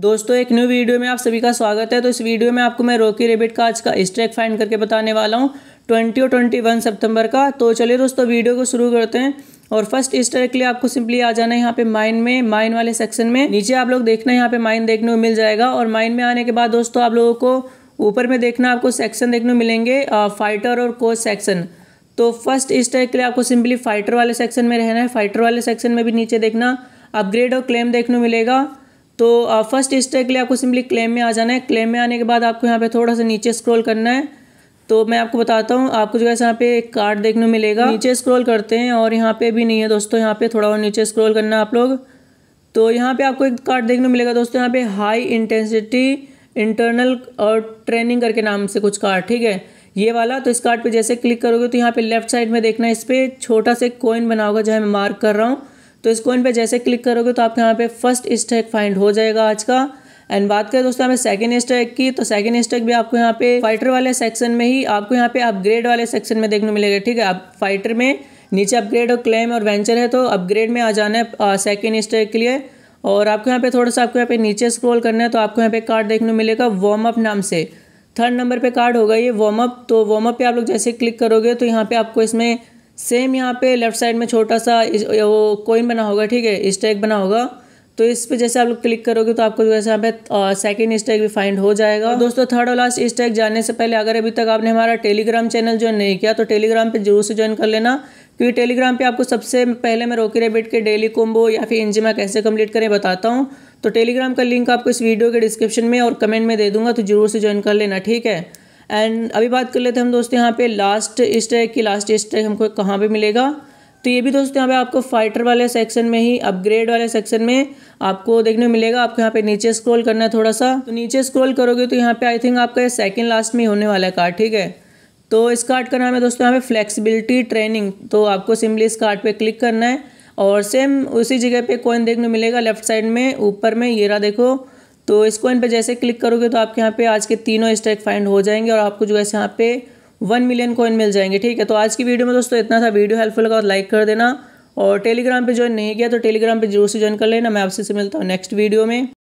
दोस्तों एक new video में आप सभी का स्वागत है तो इस वीडियो में आपको मैं रोकी रेबिट का आज का स्ट्रैक फाइंड करके बताने वाला हूँ ट्वेंटी और ट्वेंटी वन सितंबर का तो चलिए दोस्तों वीडियो को शुरू करते हैं और फर्स्ट स्ट्रैक के लिए आपको सिंपली आ जाना है यहाँ पे माइन में माइन वाले सेक्शन में नीचे आप लोग देखना है यहाँ पे माइन देखने को मिल जाएगा और माइन में आने के बाद दोस्तों आप लोगों को ऊपर में देखना आपको सेक्शन देखने को मिलेंगे फाइटर और कोच सेक्शन तो फर्स्ट स्ट्रैक के लिए आपको सिंपली फाइटर वाले सेक्शन में रहना है फाइटर वाले सेक्शन में भी नीचे देखना अपग्रेड और क्लेम देखने को मिलेगा तो फर्स्ट स्टेप के लिए आपको सिंपली क्लेम में आ जाना है क्लेम में आने के बाद आपको यहाँ पे थोड़ा सा नीचे स्क्रॉल करना है तो मैं आपको बताता हूँ आपको जो है यहाँ पे एक कार्ड देखने को मिलेगा नीचे स्क्रॉल करते हैं और यहाँ पे भी नहीं है दोस्तों यहाँ पे थोड़ा और नीचे स्क्रॉल करना है आप लोग तो यहाँ पे आपको एक कार्ड देखने को मिलेगा दोस्तों यहाँ पे हाई इंटेंसिटी इंटरनल और ट्रेनिंग करके नाम से कुछ कार्ड ठीक है ये वाला तो इस कार्ड पर जैसे क्लिक करोगे तो यहाँ पे लेफ्ट साइड में देखना है इस पर छोटा सा कोइन बना होगा जो मैं मार्क कर रहा हूँ तो इसको इन पर जैसे क्लिक करोगे तो आपके यहाँ पे फर्स्ट स्टेक फाइंड हो जाएगा आज का एंड बात करें दोस्तों हमें सेकेंड स्टेक की तो सेकेंड स्टेक भी आपको यहाँ पे फाइटर वाले सेक्शन में ही आपको यहाँ पे अपग्रेड वाले सेक्शन में देखने मिलेगा ठीक है आप फाइटर में नीचे अपग्रेड और क्लेम और वेंचर है तो अपग्रेड में आ जाना है सेकेंड स्टेक के लिए और आपको यहाँ पे थोड़ा सा आपको यहाँ पे नीचे स्क्रोल करना है तो आपको यहाँ पे कार्ड देखने मिलेगा वार्म अप नाम से थर्ड नंबर पे कार्ड होगा ये वार्म अप तो वार्म अप पे आप लोग जैसे क्लिक करोगे तो यहाँ पे आपको इसमें सेम यहाँ पे लेफ्ट साइड में छोटा सा वो कोइन बना होगा ठीक है स्टैक बना होगा तो इस पे जैसे आप लोग क्लिक करोगे तो आपको जैसे यहाँ पे सेकंड स्टैक भी फाइंड हो जाएगा दोस्तों थर्ड और लास्ट स्टैक जाने से पहले अगर अभी तक आपने हमारा टेलीग्राम चैनल ज्वाइन नहीं किया तो टेलीग्राम पर जरूर से ज्वाइन कर लेना क्योंकि टेलीग्राम पे आपको सबसे पहले मैं रोकी रेबिट के डेली कोम्बो या फिर इंजिमा कैसे कंप्लीट करें बताता हूँ तो टेलीग्राम का लिंक आपको इस वीडियो के डिस्क्रिप्शन में और कमेंट में दे दूंगा तो जरूर से ज्वाइन कर लेना ठीक है एंड अभी बात कर लेते हैं हम दोस्तों यहाँ पे लास्ट स्ट्राइक की लास्ट स्ट्राइक हमको कहाँ पे मिलेगा तो ये भी दोस्तों यहाँ पे आपको फाइटर वाले सेक्शन में ही अपग्रेड वाले सेक्शन में आपको देखने को मिलेगा आपको यहाँ पे नीचे स्क्रॉल करना है थोड़ा सा तो नीचे स्क्रॉल करोगे तो यहाँ पे आई थिंक आपका ये सेकेंड लास्ट में होने वाला है कार्ड ठीक है तो इस कार्ड का नाम है दोस्तों यहाँ पे फ्लेक्सिबिलिटी ट्रेनिंग तो आपको सिम्पली इस कार्ड पर क्लिक करना है और सेम उसी जगह पर कॉइन देखने मिलेगा लेफ्ट साइड में ऊपर में ये रहा देखो तो इस कॉइन पर जैसे क्लिक करोगे तो आपके यहाँ पे आज के तीनों स्टैक फाइंड हो जाएंगे और आपको जो है यहाँ पे वन मिलियन कोइन मिल जाएंगे ठीक है तो आज की वीडियो में दोस्तों इतना था वीडियो हेल्पफुल लगा और तो लाइक कर देना और टेलीग्राम पे ज्वाइन नहीं किया तो टेलीग्राम पे जरूर से ज्वाइन कर लेना मैं आपसे से मिलता हूँ नेक्स्ट वीडियो में